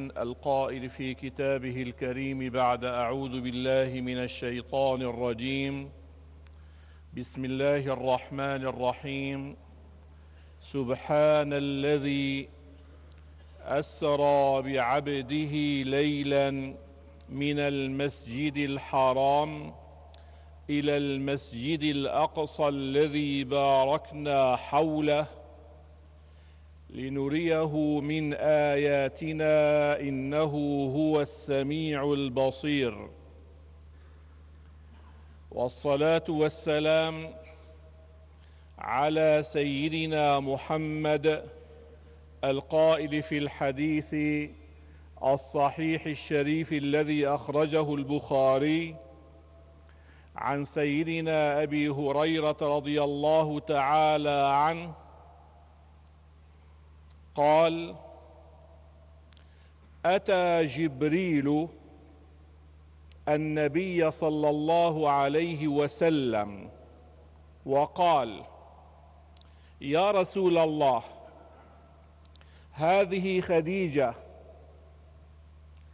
القائل في كتابه الكريم بعد أعوذ بالله من الشيطان الرجيم بسم الله الرحمن الرحيم سبحان الذي أسرى بعبده ليلا من المسجد الحرام إلى المسجد الأقصى الذي باركنا حوله لنريه من اياتنا انه هو السميع البصير والصلاه والسلام على سيدنا محمد القائل في الحديث الصحيح الشريف الذي اخرجه البخاري عن سيدنا ابي هريره رضي الله تعالى عنه قال اتى جبريل النبي صلى الله عليه وسلم وقال يا رسول الله هذه خديجه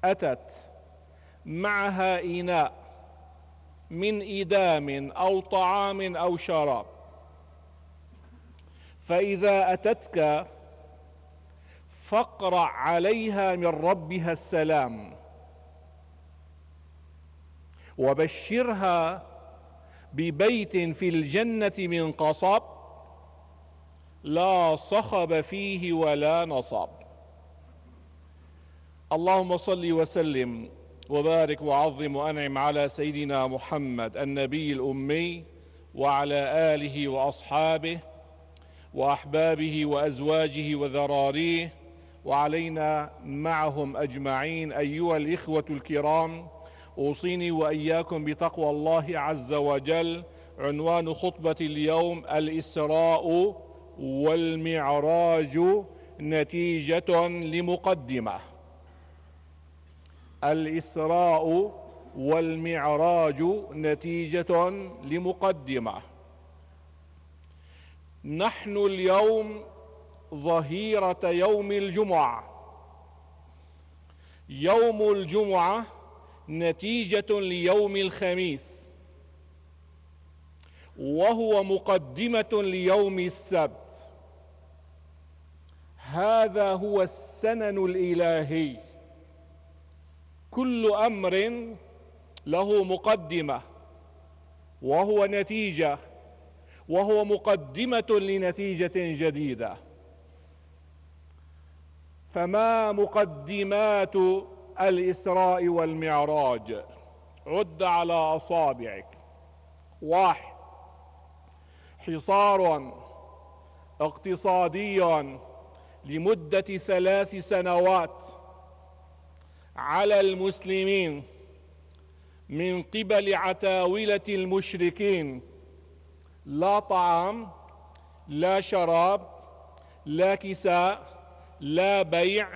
اتت معها اناء من إدام أو طعام أو شراب فإذا أتتك فاقرع عليها من ربها السلام وبشرها ببيت في الجنه من قصب لا صخب فيه ولا نصب اللهم صل وسلم وبارك وعظم وانعم على سيدنا محمد النبي الامي وعلى اله واصحابه واحبابه وازواجه وذراريه وعلينا معهم اجمعين ايها الاخوه الكرام اوصيني واياكم بتقوى الله عز وجل عنوان خطبه اليوم الاسراء والمعراج نتيجه لمقدمه الاسراء والمعراج نتيجه لمقدمه نحن اليوم ظهيرة يوم الجمعة يوم الجمعة نتيجة ليوم الخميس وهو مقدمة ليوم السبت هذا هو السنن الإلهي كل أمر له مقدمة وهو نتيجة وهو مقدمة لنتيجة جديدة فما مقدمات الإسراء والمعراج عد على أصابعك واحد حصار اقتصادي لمدة ثلاث سنوات على المسلمين من قبل عتاولة المشركين لا طعام لا شراب لا كساء لا بيع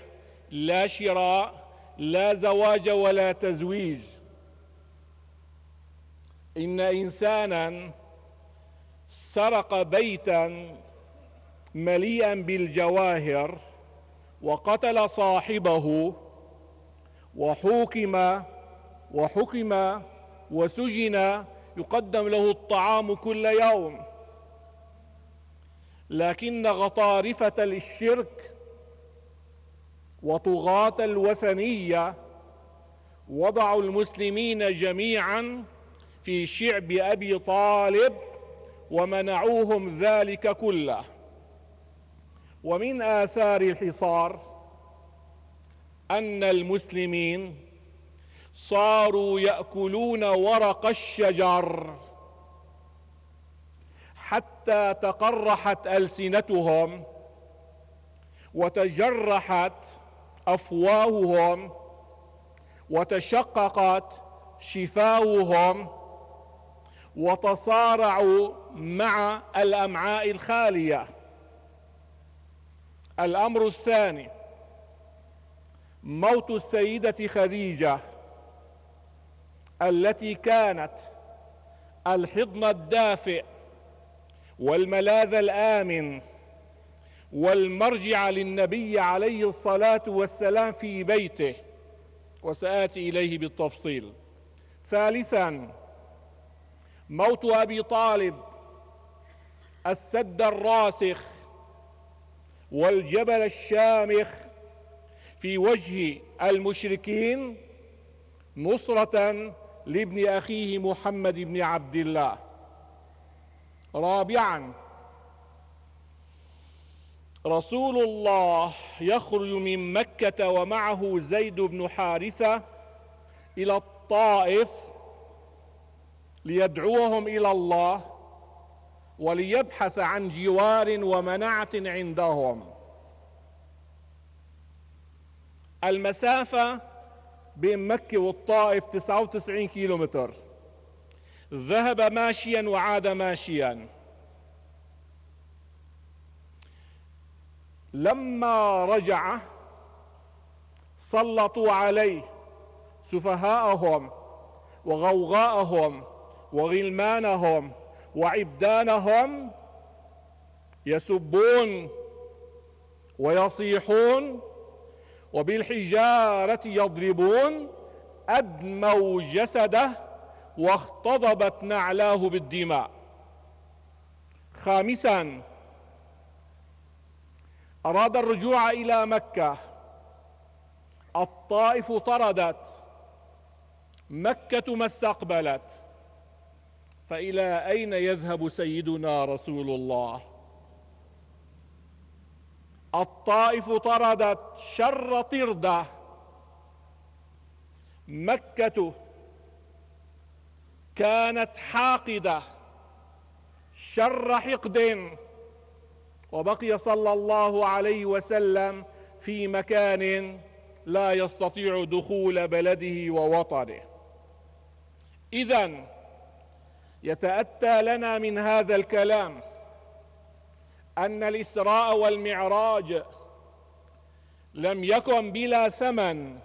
لا شراء لا زواج ولا تزويج إن إنسانا سرق بيتا مليئا بالجواهر وقتل صاحبه وحكم وحكم وسجن يقدم له الطعام كل يوم لكن غطارفة للشرك وطغاة الوثنية وضعوا المسلمين جميعا في شعب أبي طالب ومنعوهم ذلك كله ومن آثار الحصار أن المسلمين صاروا يأكلون ورق الشجر حتى تقرحت ألسنتهم وتجرحت افواههم وتشققت شفاههم وتصارعوا مع الامعاء الخاليه الامر الثاني موت السيده خديجه التي كانت الحضن الدافئ والملاذ الامن والمرجع للنبي عليه الصلاة والسلام في بيته وسآتي إليه بالتفصيل ثالثا موت أبي طالب السد الراسخ والجبل الشامخ في وجه المشركين نصرة لابن أخيه محمد بن عبد الله رابعاً رسول الله يخرج من مكة ومعه زيد بن حارثة إلى الطائف ليدعوهم إلى الله وليبحث عن جوار ومنعة عندهم المسافة بين مكة والطائف 99 كيلومتر ذهب ماشيا وعاد ماشيا لما رجع سلطوا عليه سفهاءهم وغوغاءهم وغلمانهم وعبدانهم يسبون ويصيحون وبالحجارة يضربون أدموا جسده واختضبت نعلاه بالدماء خامساً أراد الرجوع إلى مكة الطائف طردت مكة ما استقبلت فإلى أين يذهب سيدنا رسول الله الطائف طردت شر طرده مكة كانت حاقدة شر حقد وبقي صلى الله عليه وسلم في مكان لا يستطيع دخول بلده ووطنه اذا يتاتى لنا من هذا الكلام ان الاسراء والمعراج لم يكن بلا ثمن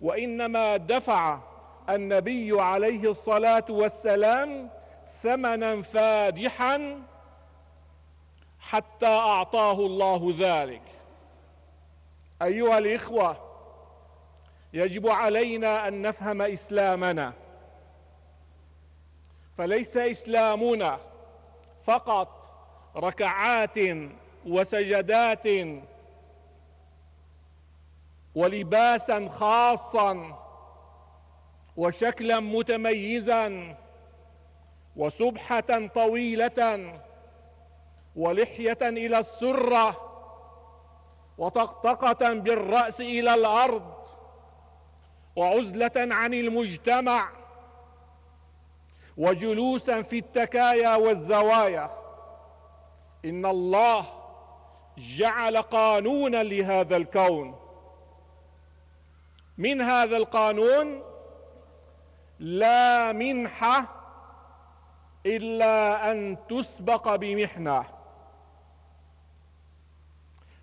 وانما دفع النبي عليه الصلاه والسلام ثمنا فادحا حتى اعطاه الله ذلك ايها الاخوه يجب علينا ان نفهم اسلامنا فليس اسلامنا فقط ركعات وسجدات ولباسا خاصا وشكلا متميزا وسبحه طويله ولحية إلى السرة وطقطقة بالرأس إلى الأرض وعزلة عن المجتمع وجلوسا في التكايا والزوايا إن الله جعل قانونا لهذا الكون من هذا القانون لا منحة إلا أن تسبق بمحنه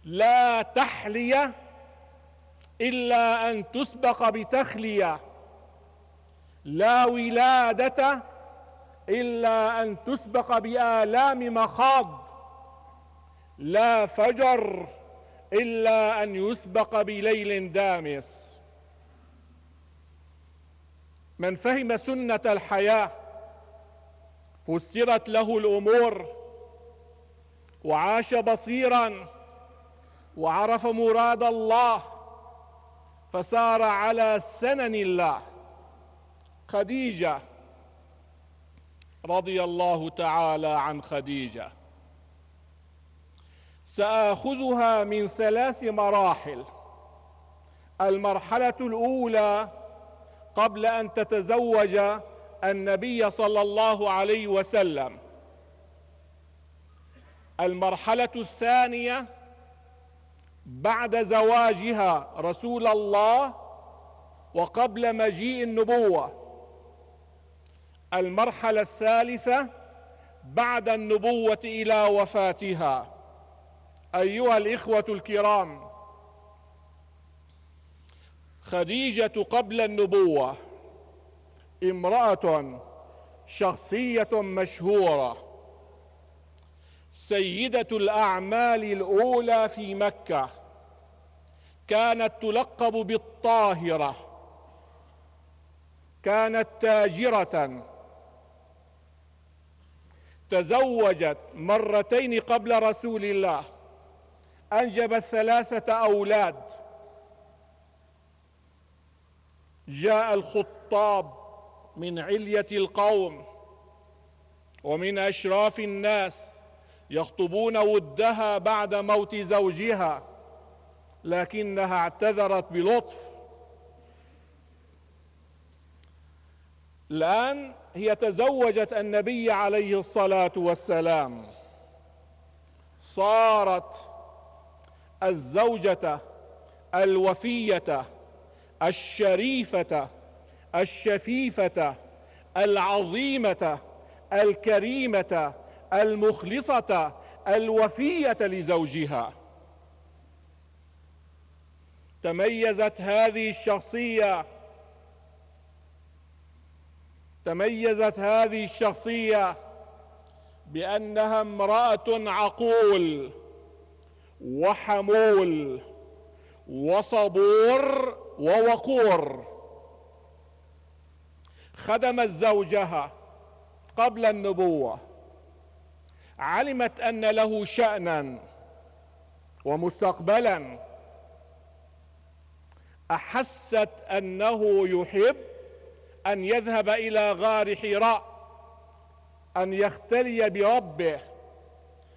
لا تحلية إلا أن تسبق بتخلية لا ولادة إلا أن تسبق بآلام مخاض لا فجر إلا أن يسبق بليل دامس من فهم سنة الحياة فسرت له الأمور وعاش بصيراً وعرف مراد الله فسار على سنن الله خديجه رضي الله تعالى عن خديجه ساخذها من ثلاث مراحل المرحله الاولى قبل ان تتزوج النبي صلى الله عليه وسلم المرحله الثانيه بعد زواجها رسول الله وقبل مجيء النبوة المرحلة الثالثة بعد النبوة إلى وفاتها أيها الإخوة الكرام خديجة قبل النبوة امرأة شخصية مشهورة سيدة الأعمال الأولى في مكة كانت تلقب بالطاهرة كانت تاجرة تزوجت مرتين قبل رسول الله أنجبت ثلاثة أولاد جاء الخطاب من علية القوم ومن أشراف الناس يخطبون ودها بعد موت زوجها لكنها اعتذرت بلطف الآن هي تزوجت النبي عليه الصلاة والسلام صارت الزوجة الوفية الشريفة الشفيفة العظيمة الكريمة المخلصة الوفية لزوجها تميزت هذه الشخصية تميزت هذه الشخصية بأنها امرأة عقول وحمول وصبور ووقور خدمت زوجها قبل النبوة علمت أن له شأنا ومستقبلا احست انه يحب ان يذهب الى غار حراء ان يختلي بربه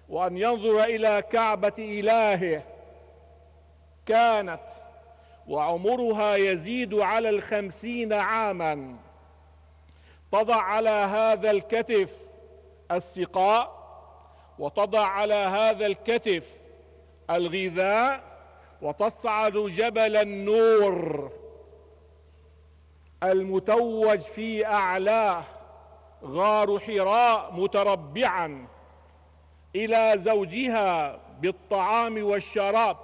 وان ينظر الى كعبه الهه كانت وعمرها يزيد على الخمسين عاما تضع على هذا الكتف السقاء وتضع على هذا الكتف الغذاء وتصعد جبل النور المتوج في اعلاه غار حراء متربعا الى زوجها بالطعام والشراب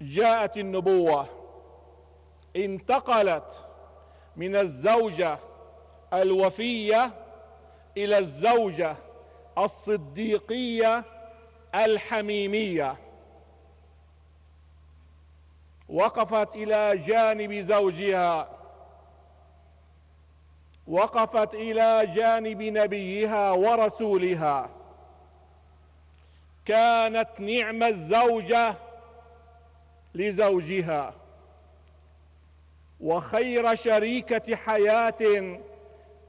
جاءت النبوه انتقلت من الزوجه الوفيه الى الزوجه الصديقيه الحميميه وقفت الى جانب زوجها وقفت الى جانب نبيها ورسولها كانت نعم الزوجه لزوجها وخير شريكه حياه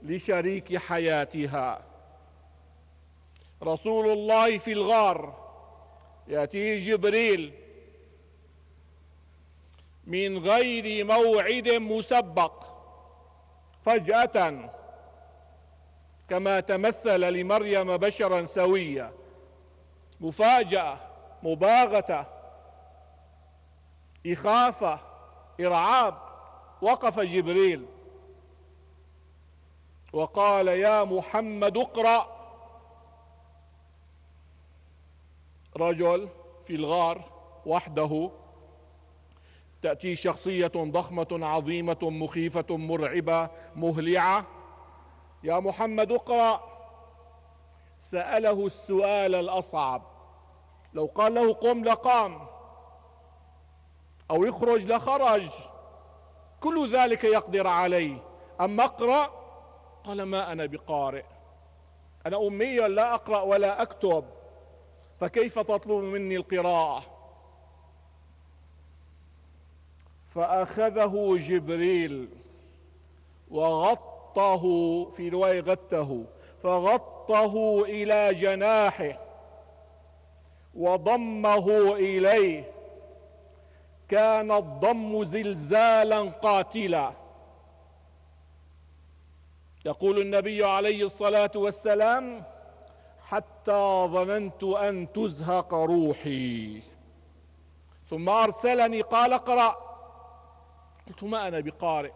لشريك حياتها رسول الله في الغار يأتيه جبريل من غير موعد مسبق فجأة كما تمثل لمريم بشرا سويا مفاجأة مباغتة إخافة إرعاب وقف جبريل وقال يا محمد اقرأ رجل في الغار وحده تأتي شخصية ضخمة عظيمة مخيفة مرعبة مهلعة يا محمد اقرأ سأله السؤال الأصعب لو قال له قم لقام أو يخرج لخرج كل ذلك يقدر عليه أما اقرأ قال ما أنا بقارئ أنا أمي لا أقرأ ولا أكتب فكيف تطلب مني القراءه فاخذه جبريل وغطه في روايه غته فغطه الى جناحه وضمه اليه كان الضم زلزالا قاتلا يقول النبي عليه الصلاه والسلام حتى ظننت ان تزهق روحي ثم ارسلني قال اقرا قلت ما انا بقارئ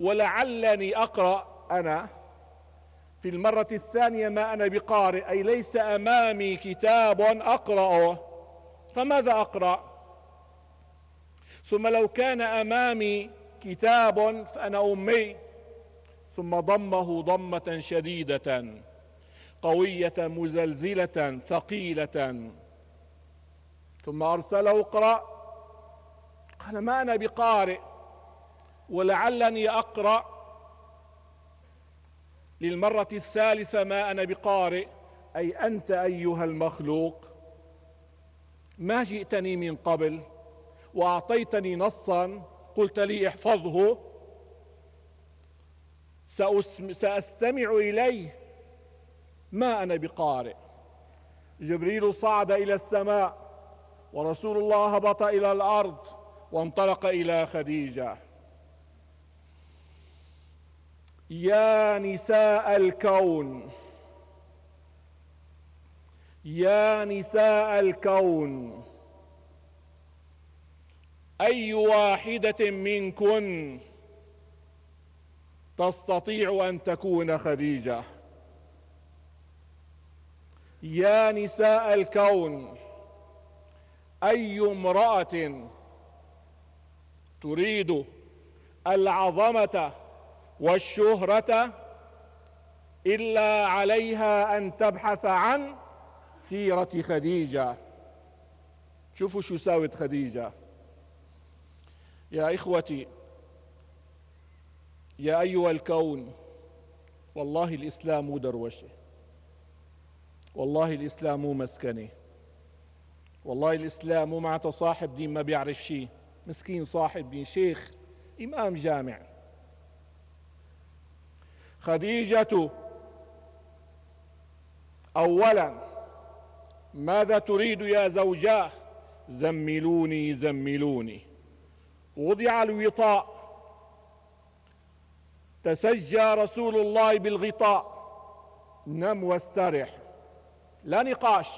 ولعلني اقرا انا في المره الثانيه ما انا بقارئ اي ليس امامي كتاب اقراه فماذا اقرا ثم لو كان امامي كتاب فانا امي ثم ضمه ضمه شديده قويه مزلزله ثقيله ثم ارسله اقرا قال ما انا بقارئ ولعلني اقرا للمره الثالثه ما انا بقارئ اي انت ايها المخلوق ما جئتني من قبل واعطيتني نصا قلت لي احفظه سأستمع إليه ما أنا بقارئ جبريل صعد إلى السماء ورسول الله هبط إلى الأرض وانطلق إلى خديجة يا نساء الكون يا نساء الكون أي واحدة منكن تستطيع أن تكون خديجة يا نساء الكون أي امرأة تريد العظمة والشهرة إلا عليها أن تبحث عن سيرة خديجة شوفوا شو ساوت خديجة يا إخوتي يا أيها الكون والله الإسلام دروشه والله الإسلام مسكنه والله الإسلام مع صاحب دين ما بيعرف شيء مسكين صاحب دين شيخ إمام جامع خديجة أولا ماذا تريد يا زوجاه زملوني زملوني وضع الوطاء تسجى رسول الله بالغطاء نم واسترح لا نقاش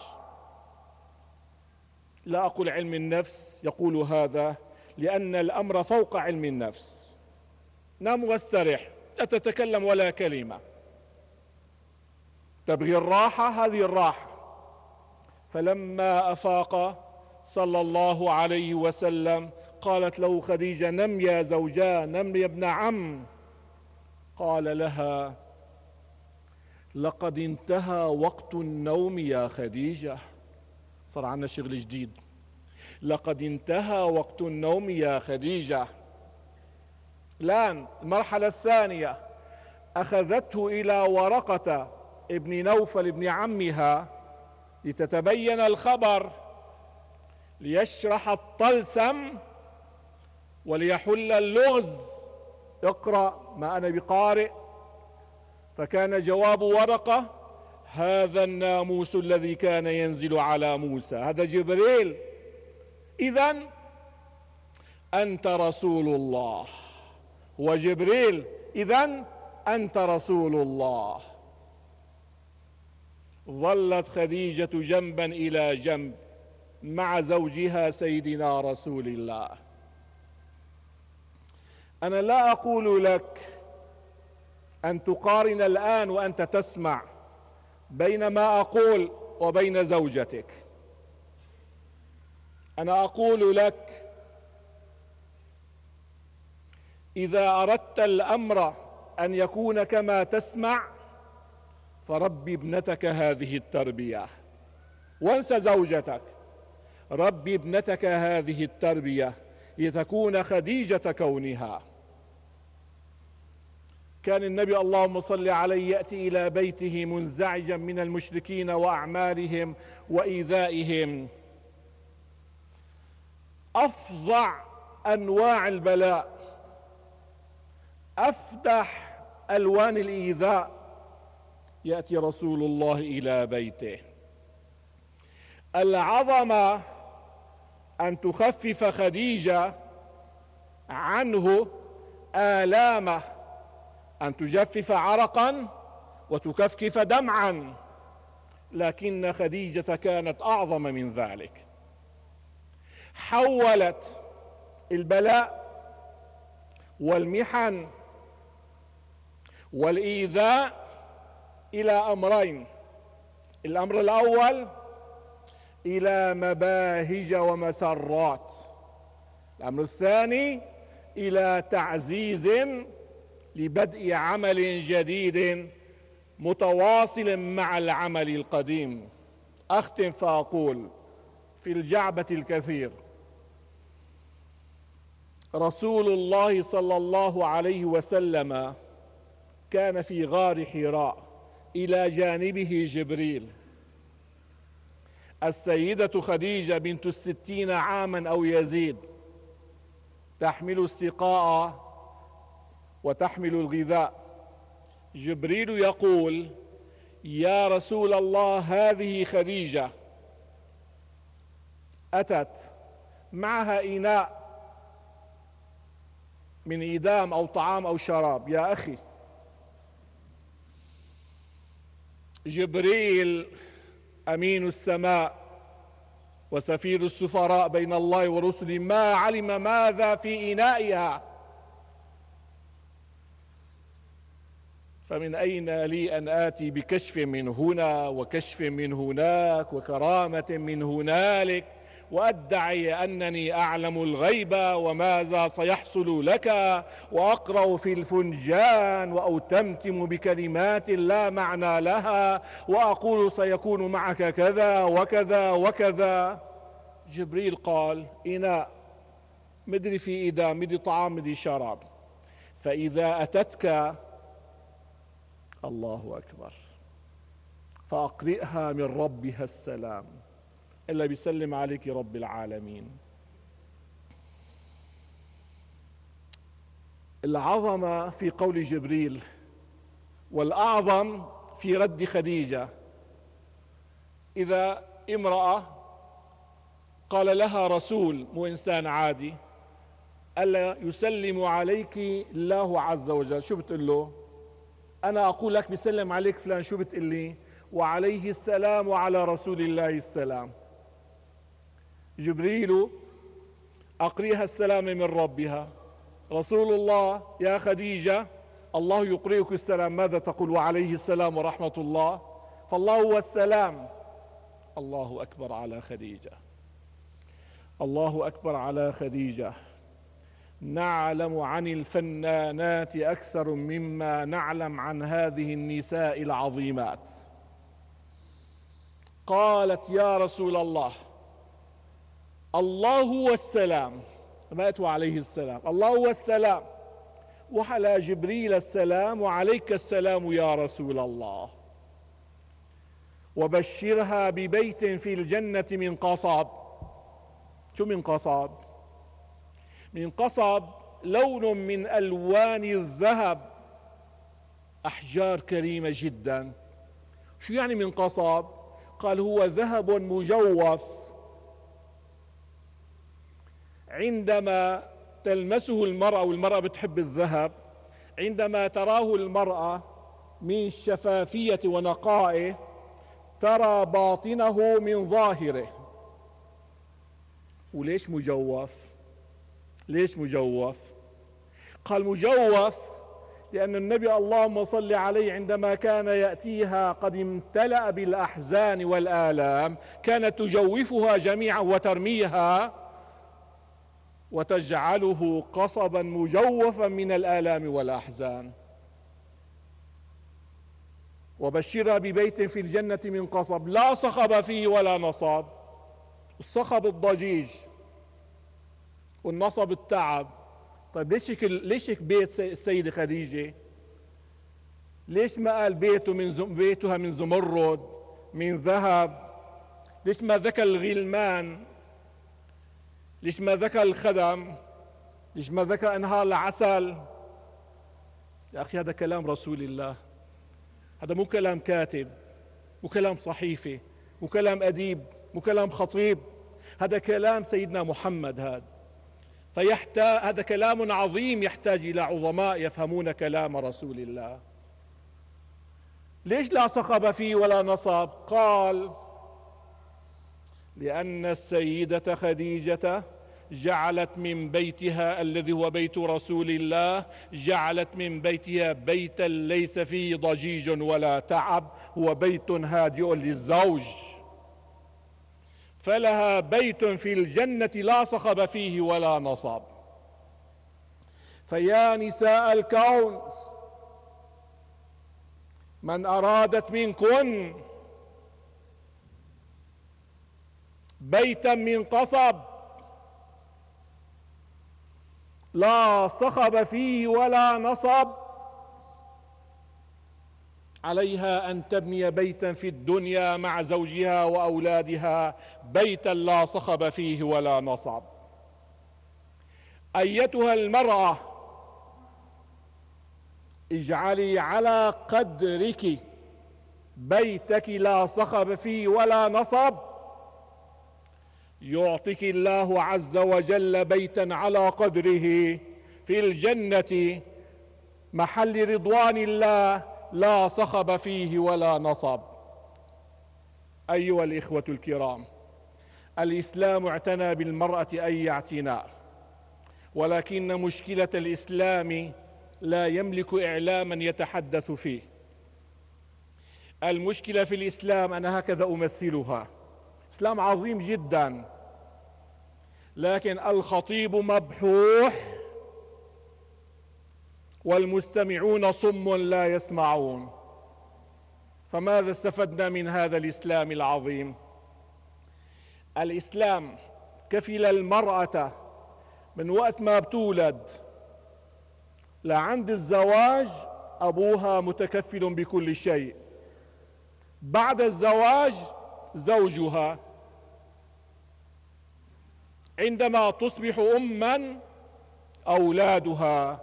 لا أقول علم النفس يقول هذا لأن الأمر فوق علم النفس نم واسترح لا تتكلم ولا كلمة تبغي الراحة هذه الراحة فلما أفاق صلى الله عليه وسلم قالت له خديجة نم يا زوجا نم يا ابن عم قال لها لقد انتهى وقت النوم يا خديجة صار عندنا شغل جديد لقد انتهى وقت النوم يا خديجة الآن المرحلة الثانية أخذته إلى ورقة ابن نوفل ابن عمها لتتبين الخبر ليشرح الطلسم وليحل اللغز اقرأ ما أنا بقارئ فكان جواب ورقة هذا الناموس الذي كان ينزل على موسى هذا جبريل إذا أنت رسول الله وجبريل إذا أنت رسول الله ظلت خديجة جنبا إلى جنب مع زوجها سيدنا رسول الله انا لا اقول لك ان تقارن الان وانت تسمع بين ما اقول وبين زوجتك انا اقول لك اذا اردت الامر ان يكون كما تسمع فرب ابنتك هذه التربيه وانس زوجتك رب ابنتك هذه التربيه لتكون خديجة كونها كان النبي اللهم صل عليه يأتي إلى بيته منزعجا من المشركين وأعمالهم وإيذائهم أفظع أنواع البلاء أفتح ألوان الإيذاء يأتي رسول الله إلى بيته العظمة أن تخفف خديجة عنه آلامه أن تجفف عرقا وتكفكف دمعا لكن خديجة كانت أعظم من ذلك حولت البلاء والمحن والإيذاء إلى أمرين الأمر الأول إلى مباهج ومسرات الأمر الثاني إلى تعزيز لبدء عمل جديد متواصل مع العمل القديم أختم فأقول في الجعبة الكثير رسول الله صلى الله عليه وسلم كان في غار حراء إلى جانبه جبريل السيدة خديجة بنت الستين عاما أو يزيد تحمل السقاء وتحمل الغذاء جبريل يقول يا رسول الله هذه خديجة أتت معها إناء من إيدام أو طعام أو شراب يا أخي جبريل امين السماء وسفير السفراء بين الله ورسله ما علم ماذا في انائها فمن اين لي ان اتي بكشف من هنا وكشف من هناك وكرامه من هنالك وادعي انني اعلم الغيب وماذا سيحصل لك واقرا في الفنجان واوتمتم بكلمات لا معنى لها واقول سيكون معك كذا وكذا وكذا جبريل قال اناء مدري في ايده مدري طعام مدري شراب فاذا اتتك الله اكبر فاقرئها من ربها السلام إلا بيسلم عليك رب العالمين العظمة في قول جبريل والأعظم في رد خديجة إذا امرأة قال لها رسول مو إنسان عادي ألا يسلم عليك الله عز وجل شو بتقول له أنا أقول لك بسلم عليك فلان شو بتقول لي وعليه السلام وعلى رسول الله السلام جبريل أقريها السلام من ربها رسول الله يا خديجة الله يقرئك السلام ماذا تقول وعليه السلام ورحمة الله فالله هو السلام الله أكبر على خديجة الله أكبر على خديجة نعلم عن الفنانات أكثر مما نعلم عن هذه النساء العظيمات قالت يا رسول الله الله والسلام ماتوا عليه السلام الله والسلام وعلى جبريل السلام وعليك السلام يا رسول الله وبشرها ببيت في الجنة من قصب شو من قصب من قصب لون من ألوان الذهب أحجار كريمة جدا شو يعني من قصب قال هو ذهب مجوف عندما تلمسه المرأة والمرأة بتحب الذهب عندما تراه المرأة من شفافية ونقائه ترى باطنه من ظاهره وليش مجوف ليش مجوف قال مجوف لأن النبي اللهم صل عليه عندما كان يأتيها قد امتلأ بالأحزان والآلام كانت تجوفها جميعا وترميها وتجعله قصبا مجوفا من الآلام والأحزان وبشرها ببيت في الجنة من قصب لا صخب فيه ولا نصب الصخب الضجيج والنصب التعب طيب ليش هيك ليش هيك بيت السيدة خديجة؟ ليش ما قال بيته من زم بيتها من زمرد من ذهب؟ ليش ما ذكر الغلمان ليش ما ذكر الخدم ليش ما ذكر انهار العسل يا اخي هذا كلام رسول الله هذا مو كلام كاتب مو كلام صحيفه مو كلام اديب مو كلام خطيب هذا كلام سيدنا محمد هذا فيحتاج هذا كلام عظيم يحتاج الى عظماء يفهمون كلام رسول الله ليش لا صخب فيه ولا نصب قال لأن السيدة خديجة جعلت من بيتها الذي هو بيت رسول الله جعلت من بيتها بيتا ليس فيه ضجيج ولا تعب هو بيت هادئ للزوج فلها بيت في الجنة لا صخب فيه ولا نصب فيا نساء الكون من أرادت منكن بيتا من قصب لا صخب فيه ولا نصب عليها ان تبني بيتا في الدنيا مع زوجها واولادها بيتا لا صخب فيه ولا نصب ايتها المراه اجعلي على قدرك بيتك لا صخب فيه ولا نصب يعطيك الله عز وجل بيتا على قدره في الجنة محل رضوان الله لا صخب فيه ولا نصب أيها الإخوة الكرام الإسلام اعتنى بالمرأة أي اعتناء ولكن مشكلة الإسلام لا يملك إعلاما يتحدث فيه المشكلة في الإسلام أنا هكذا أمثلها اسلام عظيم جدا لكن الخطيب مبحوح والمستمعون صم لا يسمعون فماذا استفدنا من هذا الاسلام العظيم الاسلام كفل المراه من وقت ما بتولد لعند الزواج ابوها متكفل بكل شيء بعد الزواج زوجها عندما تصبح أما أولادها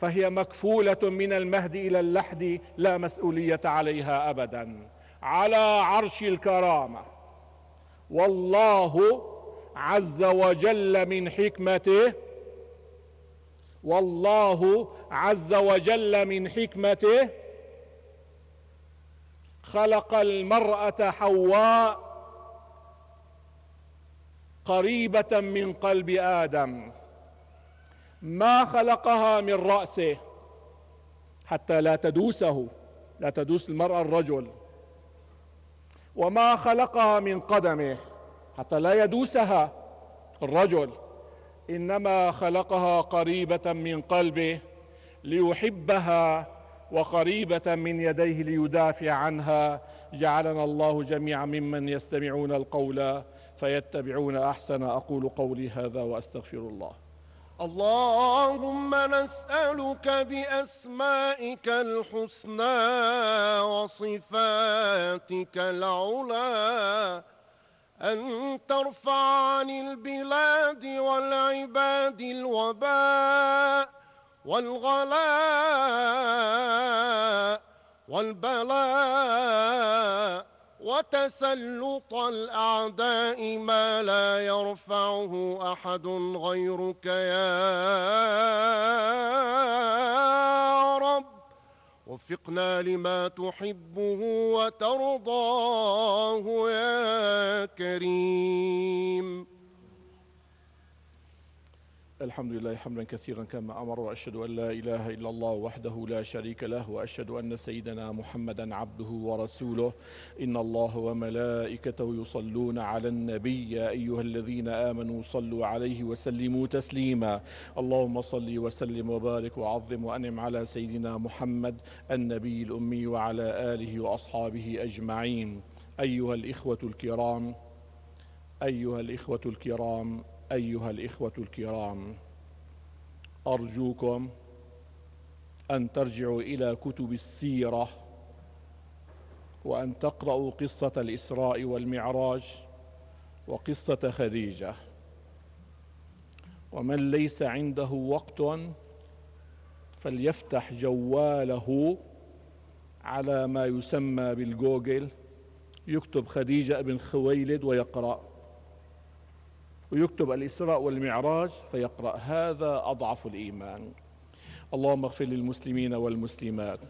فهي مكفولة من المهد إلى اللحد لا مسؤولية عليها أبدا على عرش الكرامة والله عز وجل من حكمته والله عز وجل من حكمته خلق المرأة حواء قريبة من قلب آدم ما خلقها من رأسه حتى لا تدوسه لا تدوس المرأة الرجل وما خلقها من قدمه حتى لا يدوسها الرجل انما خلقها قريبه من قلبه ليحبها وقريبة من يديه ليدافع عنها جعلنا الله جميعا ممن يستمعون القول فيتبعون أحسن أقول قولي هذا وأستغفر الله اللهم نسألك بأسمائك الحسنى وصفاتك العلى أن ترفع عن البلاد والعباد الوباء والغلاء والبلاء وتسلط الأعداء ما لا يرفعه أحد غيرك يا رب وفقنا لما تحبه وترضاه يا كريم الحمد لله حمدا كثيرا كما أمر وأشهد أن لا إله إلا الله وحده لا شريك له وأشهد أن سيدنا محمدا عبده ورسوله إن الله وملائكته يصلون على النبي يا أيها الذين آمنوا صلوا عليه وسلموا تسليما اللهم صل وسلم وبارك وعظم وانعم على سيدنا محمد النبي الأمي وعلى آله وأصحابه أجمعين أيها الإخوة الكرام أيها الإخوة الكرام ايها الاخوه الكرام ارجوكم ان ترجعوا الى كتب السيره وان تقراوا قصه الاسراء والمعراج وقصه خديجه ومن ليس عنده وقت فليفتح جواله على ما يسمى بالجوجل يكتب خديجه بن خويلد ويقرأ ويكتب الإسراء والمعراج فيقرأ هذا أضعف الإيمان اللهم اغفر للمسلمين والمسلمات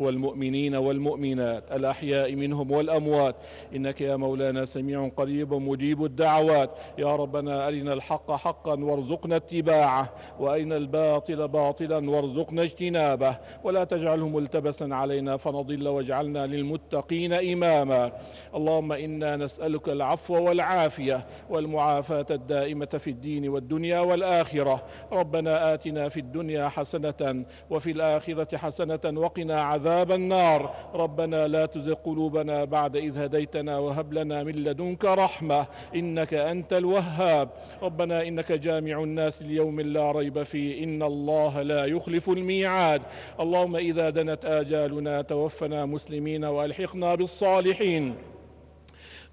والمؤمنين والمؤمنات الأحياء منهم والأموات إنك يا مولانا سميع قريب مجيب الدعوات يا ربنا أرنا الحق حقا وارزقنا اتباعه وأرنا الباطل باطلا وارزقنا اجتنابه ولا تجعله ملتبسا علينا فنضل واجعلنا للمتقين إماما اللهم إنا نسألك العفو والعافية والمعافاة الدائمة في الدين والدنيا والآخرة ربنا آتنا في الدنيا حسنة وفي الآخرة حسنة وقنا عذاب عذاب النار ربنا لا تزغ قلوبنا بعد إذ هديتنا وهب لنا من لدنك رحمة إنك أنت الوهاب ربنا إنك جامع الناس ليوم لا ريب فيه إن الله لا يخلف الميعاد اللهم إذا دنت آجالنا توفنا مسلمين وألحقنا بالصالحين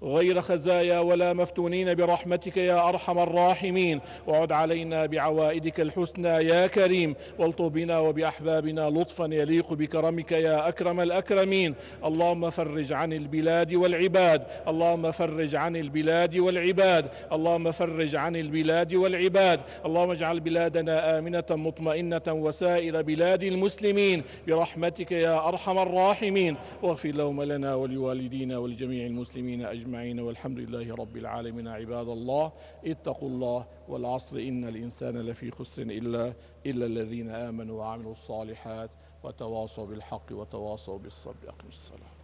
غير خزايا ولا مفتونين برحمتك يا ارحم الراحمين وعد علينا بعوائدك الحسنى يا كريم والطف بنا وباحبابنا لطفا يليق بكرمك يا اكرم الاكرمين اللهم فرج عن البلاد والعباد اللهم فرج عن البلاد والعباد اللهم فرج عن البلاد والعباد اللهم اجعل بلادنا امنه مطمئنه وسائر بلاد المسلمين برحمتك يا ارحم الراحمين واغفر لهم لنا ولوالدينا ولجميع المسلمين اجمعين أجمعين والحمد لله رب العالمين عباد الله اتقوا الله والعصر إن الإنسان لفي خسر إلا, إلا الذين آمنوا وعملوا الصالحات وتواصوا بالحق وتواصوا بالصبر أقم الصلاة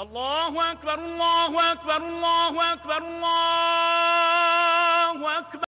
الله أكبر الله أكبر الله أكبر الله أكبر